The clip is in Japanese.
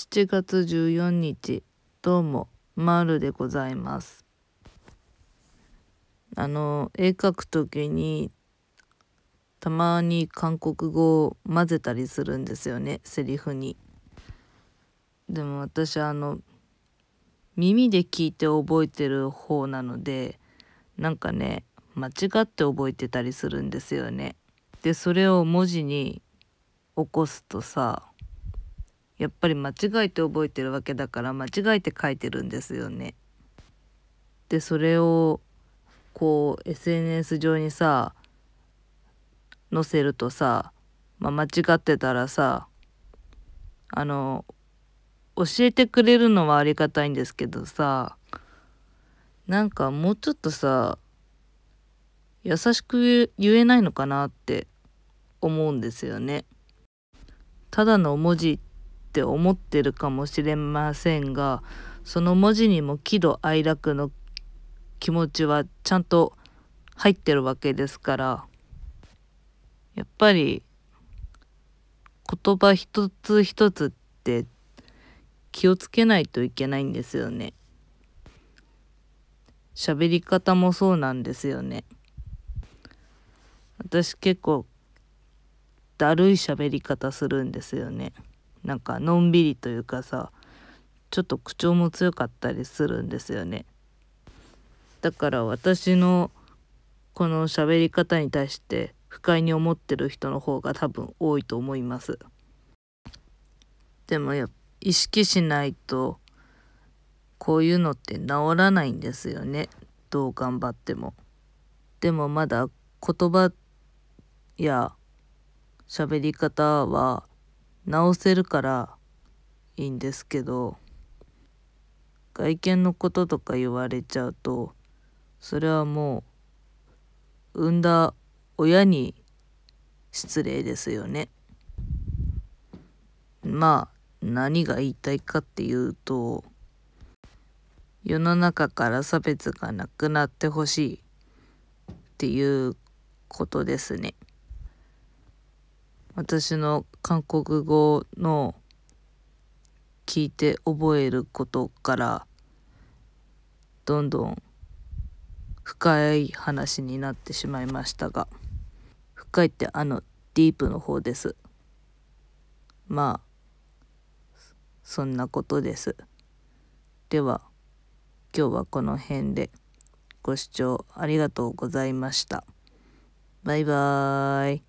7月14日どうもまるでございますあの絵描く時にたまに韓国語を混ぜたりするんですよねセリフにでも私あの耳で聞いて覚えてる方なのでなんかね間違って覚えてたりするんですよねでそれを文字に起こすとさやっぱり間違えて覚えてるわけだから間違えて書いてるんですよね。でそれをこう SNS 上にさ載せるとさ、まあ、間違ってたらさあの教えてくれるのはありがたいんですけどさなんかもうちょっとさ優しく言えないのかなって思うんですよね。ただの文字って思ってるかもしれませんがその文字にも喜怒哀楽の気持ちはちゃんと入ってるわけですからやっぱり言葉一つ一つって気をつけないといけないんですよね。喋り方もそうなんですよね。私結構だるい喋り方するんですよね。なんかのんびりというかさちょっと口調も強かったりするんですよねだから私のこの喋り方に対して不快に思ってる人の方が多分多いと思いますでもや意識しないとこういうのって治らないんですよねどう頑張ってもでもまだ言葉や喋り方は直せるからいいんですけど外見のこととか言われちゃうとそれはもう産んだ親に失礼ですよね。まあ何が言いたいかっていうと世の中から差別がなくなってほしいっていうことですね。私の韓国語の聞いて覚えることからどんどん深い話になってしまいましたが深いってあのディープの方ですまあそんなことですでは今日はこの辺でご視聴ありがとうございましたバイバーイ